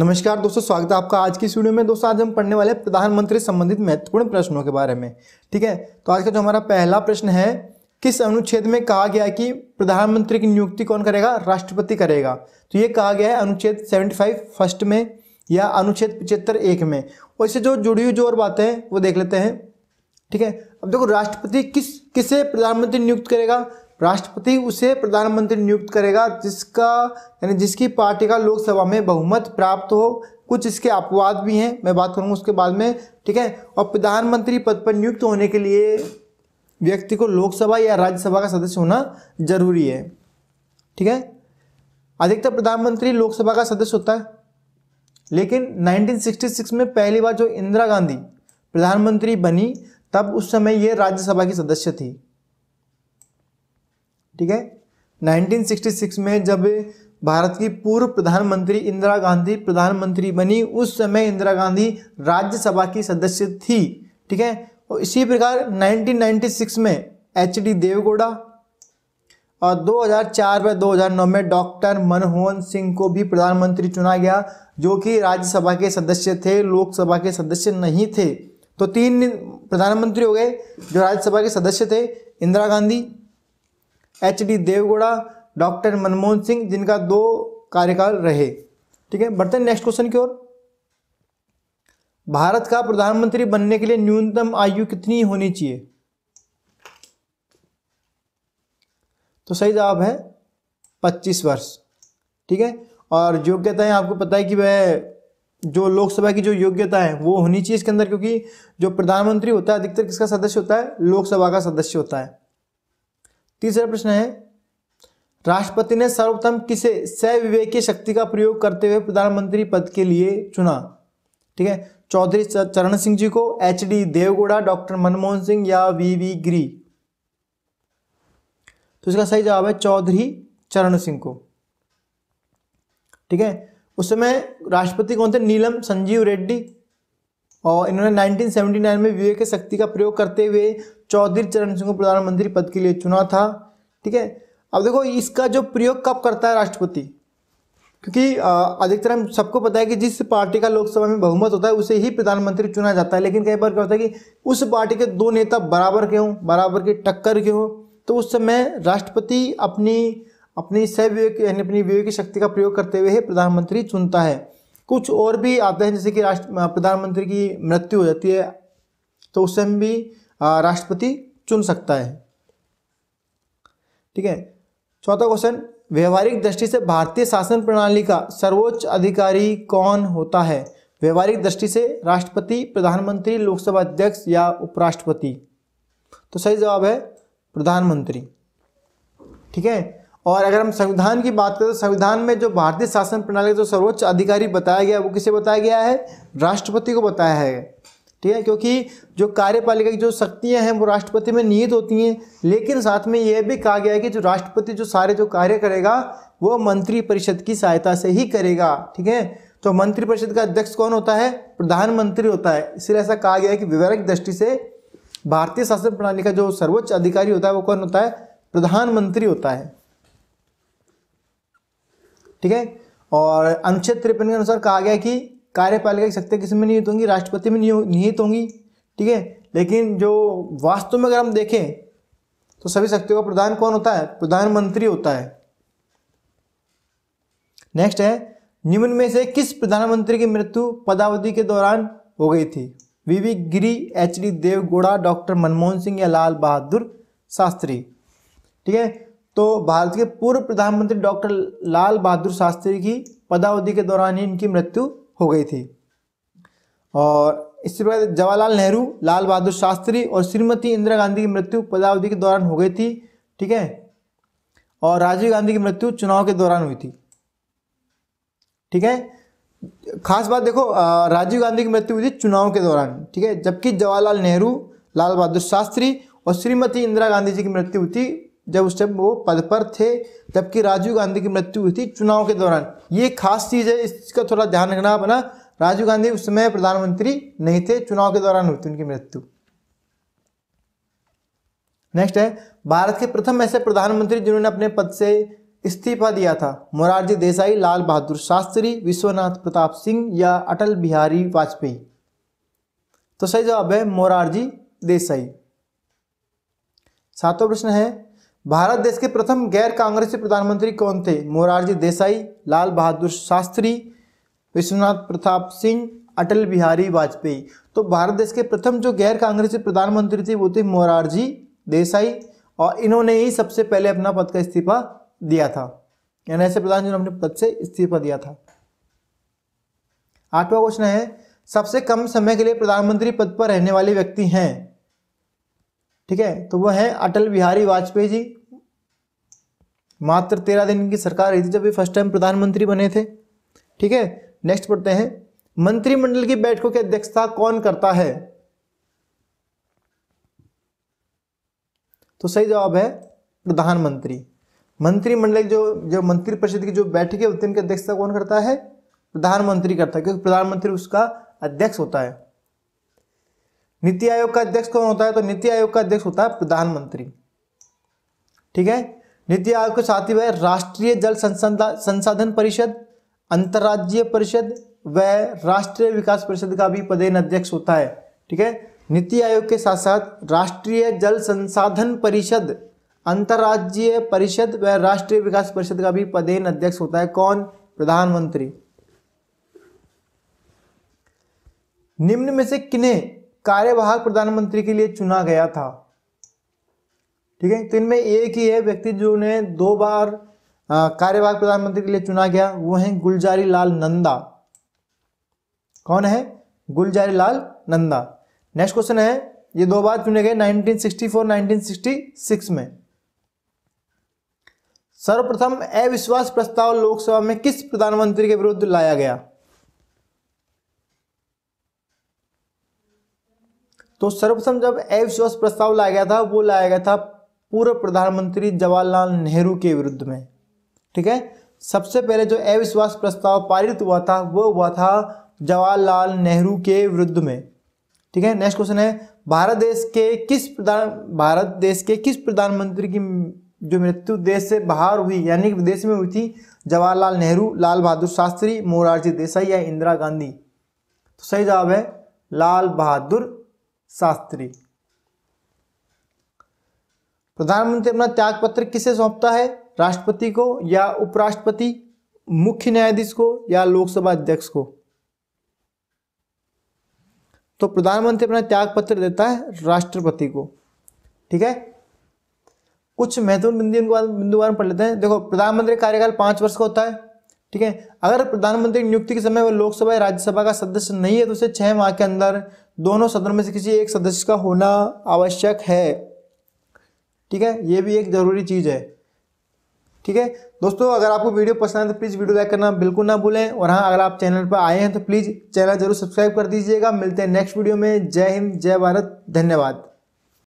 नमस्कार दोस्तों स्वागत है आपका आज की वीडियो में दोस्तों आज हम पढ़ने वाले प्रधानमंत्री संबंधित महत्वपूर्ण प्रश्नों के बारे में ठीक है तो आज का जो हमारा पहला प्रश्न है किस अनुच्छेद में कहा गया कि प्रधानमंत्री की नियुक्ति कौन करेगा राष्ट्रपति करेगा तो ये कहा गया है अनुच्छेद फाइव फर्स्ट में या अनुच्छेद पिचहत्तर एक में और इससे जो जुड़ी हुई जो और बातें हैं वो देख लेते हैं ठीक है अब देखो राष्ट्रपति किस किसे प्रधानमंत्री नियुक्त करेगा राष्ट्रपति उसे प्रधानमंत्री नियुक्त करेगा जिसका यानी जिसकी पार्टी का लोकसभा में बहुमत प्राप्त हो कुछ इसके अपवाद भी हैं मैं बात करूँगा उसके बाद में ठीक है और प्रधानमंत्री पद पर नियुक्त होने के लिए व्यक्ति को लोकसभा या राज्यसभा का सदस्य होना जरूरी है ठीक है अधिकतर प्रधानमंत्री लोकसभा का सदस्य होता है लेकिन 1966 में पहली बार जो इंदिरा गांधी प्रधानमंत्री बनी तब उस समय ये राज्यसभा की सदस्य थी ठीक है 1966 में जब भारत की पूर्व प्रधानमंत्री इंदिरा गांधी प्रधानमंत्री बनी उस समय इंदिरा गांधी राज्यसभा की सदस्य थी ठीक है और इसी प्रकार 1996 में एच डी देवगौड़ा और 2004 व 2009 में डॉक्टर मनमोहन सिंह को भी प्रधानमंत्री चुना गया जो कि राज्यसभा के सदस्य थे लोकसभा के सदस्य नहीं थे तो तीन प्रधानमंत्री हो गए जो राज्यसभा के सदस्य थे Indira Gandhi H D Devegowda doctor Manmohan Singh जिनका दो कार्यकाल रहे ठीक है बढ़ते नेक्स्ट क्वेश्चन की ओर भारत का प्रधानमंत्री बनने के लिए न्यूनतम आयु कितनी होनी चाहिए तो सही जवाब है पच्चीस वर्ष ठीक है और योग्यता आपको पता है कि वह जो लोकसभा की जो योग्यता है वो होनी चाहिए इसके अंदर क्योंकि जो प्रधानमंत्री होता है अधिकतर किसका सदस्य होता है लोकसभा का सदस्य होता है तीसरा प्रश्न है राष्ट्रपति ने सर्वप्रथम किसे की शक्ति का प्रयोग करते हुए प्रधानमंत्री पद के लिए चुना ठीक है चौधरी चरण सिंह जी को H D Devegowda doctor Manmohan Singh या वी वी गिरी तो इसका सही जवाब है चौधरी चरण सिंह को ठीक है उस समय राष्ट्रपति कौन थे नीलम संजीव रेड्डी और इन्होंने 1979 में विवेक शक्ति का प्रयोग करते हुए चौधरी चरण सिंह को प्रधानमंत्री पद के लिए चुना था ठीक है अब देखो इसका जो प्रयोग कब करता है राष्ट्रपति क्योंकि अधिकतर हम सबको पता है कि जिस पार्टी का लोकसभा में बहुमत होता है उसे ही प्रधानमंत्री चुना जाता है लेकिन कई बार क्या होता है कि उस पार्टी के दो नेता बराबर के हों बराबर के टक्कर के हों तो उस समय राष्ट्रपति अपनी अपनी विवेक यानी अपनी विवेक शक्ति का प्रयोग करते हुए प्रधानमंत्री चुनता है कुछ और भी आते हैं जैसे कि राष्ट्र प्रधानमंत्री की मृत्यु हो जाती है तो उस समय भी राष्ट्रपति चुन सकता है ठीक है चौथा क्वेश्चन व्यवहारिक दृष्टि से भारतीय शासन प्रणाली का सर्वोच्च अधिकारी कौन होता है व्यवहारिक दृष्टि से राष्ट्रपति प्रधानमंत्री लोकसभा अध्यक्ष या उपराष्ट्रपति तो सही जवाब है प्रधानमंत्री ठीक है और अगर हम संविधान की बात करें तो संविधान में जो भारतीय शासन प्रणाली का जो सर्वोच्च अधिकारी बताया गया है वो किसे बताया गया है राष्ट्रपति को बताया है ठीक है क्योंकि जो कार्यपालिका की जो शक्तियाँ हैं वो राष्ट्रपति में निहित होती हैं लेकिन साथ में यह भी कहा गया है कि जो राष्ट्रपति जो सारे जो कार्य करेगा वो मंत्रिपरिषद की सहायता से ही करेगा ठीक है तो मंत्रिपरिषद का अध्यक्ष कौन होता है प्रधानमंत्री होता है इसलिए ऐसा कहा गया है कि विवरक दृष्टि से भारतीय शासन प्रणाली का जो सर्वोच्च अधिकारी होता है वो कौन होता है प्रधानमंत्री होता है ठीक है और अनुच्छेद तिरपन के अनुसार कहा गया कि कार्यपालिका की शक्तियाँ किसमें निहित होंगी राष्ट्रपति में निहित होंगी ठीक है लेकिन जो वास्तव में अगर हम देखें तो सभी शक्तियों का प्रधान कौन होता है प्रधानमंत्री होता है नेक्स्ट है निम्न में से किस प्रधानमंत्री की मृत्यु पदावधि के दौरान हो गई थी V V Giri H D Devegowda doctor Manmohan Singh या लाल बहादुर शास्त्री ठीक है तो भारत के पूर्व प्रधानमंत्री डॉक्टर लाल बहादुर शास्त्री की पदावधि के दौरान ही इनकी मृत्यु हो गई थी और इससे बाद जवाहरलाल नेहरू लाल बहादुर शास्त्री और श्रीमती इंदिरा गांधी की मृत्यु पदावधि के दौरान हो गई थी ठीक है और राजीव गांधी की मृत्यु चुनाव के दौरान हुई थी ठीक है खास बात देखो राजीव गांधी की मृत्यु हुई थी चुनाव के दौरान ठीक है जबकि जवाहरलाल नेहरू लाल बहादुर शास्त्री और श्रीमती इंदिरा गांधी जी की मृत्यु हुई थी जब उस टाइम वो पद पर थे जबकि राजीव गांधी की मृत्यु हुई थी चुनाव के दौरान ये खास चीज़ है इसका थोड़ा ध्यान रखना बना राजीव गांधी उस समय प्रधानमंत्री नहीं थे चुनाव के दौरान हुई थी उनकी मृत्यु नेक्स्ट है भारत के प्रथम ऐसे प्रधानमंत्री जिन्होंने अपने पद से इस्तीफा दिया था मोरारजी देसाई लाल बहादुर शास्त्री विश्वनाथ प्रताप सिंह या अटल बिहारी वाजपेयी तो सही जवाब है मोरारजी देसाई सातवां प्रश्न है भारत देश के प्रथम गैर कांग्रेसी प्रधानमंत्री कौन थे मोरारजी देसाई लाल बहादुर शास्त्री विश्वनाथ प्रताप सिंह अटल बिहारी वाजपेयी तो भारत देश के प्रथम जो गैर कांग्रेसी प्रधानमंत्री थे वो थे मोरारजी देसाई और इन्होंने ही सबसे पहले अपना पद का इस्तीफा दिया था यानी ऐसे प्रधान जिन्होंने अपने पद से इस्तीफा दिया था आठवां क्वेश्चन है सबसे कम समय के लिए प्रधानमंत्री पद पर रहने वाले व्यक्ति हैं ठीक है तो वह है अटल बिहारी वाजपेयी जी मात्र तेरह दिन की सरकार रही थी जब ये फर्स्ट टाइम प्रधानमंत्री बने थे ठीक है नेक्स्ट पढ़ते हैं मंत्रिमंडल की बैठकों की अध्यक्षता कौन करता है तो सही जवाब है प्रधानमंत्री मंत्रिमंडल जो जो मंत्रिपरिषद की जो बैठकें होती है उनकी अध्यक्षता कौन करता है प्रधानमंत्री करता है क्योंकि प्रधानमंत्री उसका अध्यक्ष होता है नीति आयोग का अध्यक्ष कौन होता है तो नीति आयोग का अध्यक्ष होता है प्रधानमंत्री ठीक है नीति आयोग के साथ ही वह राष्ट्रीय जल संसाधन परिषद अंतर्राज्यीय परिषद व राष्ट्रीय विकास परिषद का भी पदेन अध्यक्ष होता है ठीक है नीति आयोग के साथ साथ राष्ट्रीय जल संसाधन परिषद अंतर्राज्यीय परिषद व राष्ट्रीय विकास परिषद का भी पदेन अध्यक्ष होता है कौन प्रधानमंत्री निम्न में से किन्हें कार्यवाहक प्रधानमंत्री के लिए चुना गया था ठीक है तो इनमें एक ही है व्यक्ति जो ने दो बार कार्यवाहक प्रधानमंत्री के लिए चुना गया वो है गुलजारी लाल नंदा कौन है गुलजारी लाल नंदा नेक्स्ट क्वेश्चन है ये दो बार चुने गए 1964 1966 में सर्वप्रथम अविश्वास प्रस्ताव लोकसभा में किस प्रधानमंत्री के विरुद्ध लाया गया तो सर्वप्रथम जब अविश्वास प्रस्ताव लाया गया था वो लाया गया था पूर्व प्रधानमंत्री जवाहरलाल नेहरू के विरुद्ध में ठीक है सबसे पहले जो अविश्वास प्रस्ताव पारित हुआ था वो हुआ था जवाहरलाल नेहरू के विरुद्ध में ठीक है नेक्स्ट क्वेश्चन है भारत देश के किस प्रधान भारत देश के किस प्रधानमंत्री की जो मृत्यु देश से बाहर हुई यानी कि विदेश में हुई थी जवाहरलाल नेहरू लाल बहादुर शास्त्री मोरारजी देसाई या इंदिरा गांधी तो सही जवाब है लाल बहादुर शास्त्री प्रधानमंत्री अपना त्यागपत्र किसे सौंपता है राष्ट्रपति को या उपराष्ट्रपति मुख्य न्यायाधीश को या लोकसभा अध्यक्ष को तो प्रधानमंत्री अपना त्यागपत्र देता है राष्ट्रपति को ठीक है कुछ महत्वपूर्ण बिंदु बिंदुवार पढ़ लेते हैं देखो प्रधानमंत्री कार्यकाल पांच वर्ष का होता है ठीक है अगर प्रधानमंत्री नियुक्ति के समय वह लोकसभा या राज्यसभा का सदस्य नहीं है तो उसे छह माह के अंदर दोनों सदनों में से किसी एक सदस्य का होना आवश्यक है ठीक है ये भी एक जरूरी चीज़ है ठीक है दोस्तों अगर आपको वीडियो पसंद है तो प्लीज़ वीडियो लाइक करना बिल्कुल ना भूलें और हाँ अगर आप चैनल पर आए हैं तो प्लीज़ चैनल जरूर सब्सक्राइब कर दीजिएगा मिलते हैं नेक्स्ट वीडियो में जय हिंद जय भारत धन्यवाद